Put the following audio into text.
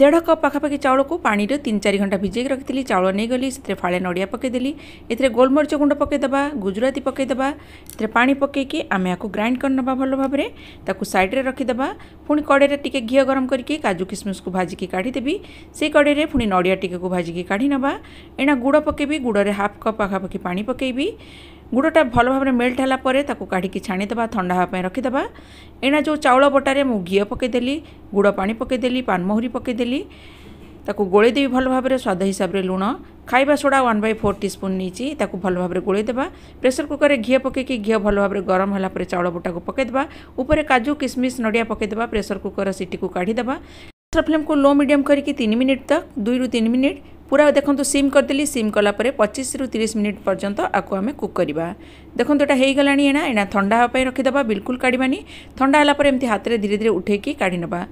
ଦେଢ଼ କପ୍ ପାଖାପାଖି ଚାଉଳକୁ ପାଣିରେ ତିନି ଚାରି ଘଣ୍ଟା ଭିଜେଇକି ରଖିଥିଲି ଚାଉଳ ନେଇଗଲି ସେଥିରେ ଫାଳେ ନଡ଼ିଆ ପକାଇଦେଲି ଏଥିରେ ଗୋଲମରିଚ ଗୁଣ୍ଡ ପକାଇଦେବା ଗୁଜୁରାତି ପକାଇଦେବା ଏଥିରେ ପାଣି ପକାଇକି ଆମେ ଆକୁ ଗ୍ରାଇଣ୍ଡ କରିନେବା ଭଲ ଭାବରେ ତାକୁ ସାଇଡ଼୍ରେ ରଖିଦେବା ପୁଣି କଡ଼େଇରେ ଟିକେ ଘିଅ ଗରମ କରିକି କାଜୁ କିସମିସକୁ ଭାଜିକି କାଢ଼ିଦେବି ସେଇ କଡ଼େଇରେ ପୁଣି ନଡ଼ିଆ ଟିକେକୁ ଭାଜିକି କାଢ଼ି ନେବା ଏଣା ଗୁଡ଼ ପକାଇବି ଗୁଡ଼ରେ ହାଫ୍ କପ୍ ପାଖାପାଖି ପାଣି ପକାଇବି गुड़टा भल भाव में मेल्ट है काढ़ छाणीदे थंडा हाँ रखीदे एना जो चाउल बटारे मुझे घी पकईदेली गुड़ पा पकईदेली पान मोहरी पकईदेली गोईदेवि भल भाव स्वाद हिसाब से लुण खावा soda one by four teaspoon नहीं भल भाव में गोईदे प्रेसर कुकर घी पकई घी भल भाव में गरम होगापर चाउल बटा को पकईदे ऊपर काजू किसमिश नड़िया पकईदे प्रेसर कुकर सीटी को काढ़ीदे प्रेसर फ्लेम को लो मीडियम करके मिनिट तक दुई रू तीन मिनिट ପୁରା ଦେଖନ୍ତୁ ସିମ୍ କରିଦେଲି ସିମ୍ କଲାପରେ ପଚିଶରୁ ତିରିଶ ମିନିଟ୍ ପର୍ଯ୍ୟନ୍ତ ଆକୁ ଆମେ କୁକ୍ କରିବା ଦେଖନ୍ତୁ ଏଇଟା ହେଇଗଲାଣି ଏଣା ଏଣା ଥଣ୍ଡା ହେବା ପାଇଁ ରଖିଦେବା ବିଲକୁଲ କାଢ଼ିବାନି ଥଣ୍ଡା ହେଲା ପରେ ଏମିତି ହାତରେ ଧୀରେ ଧୀରେ ଉଠେଇକି କାଢ଼ି ନେବା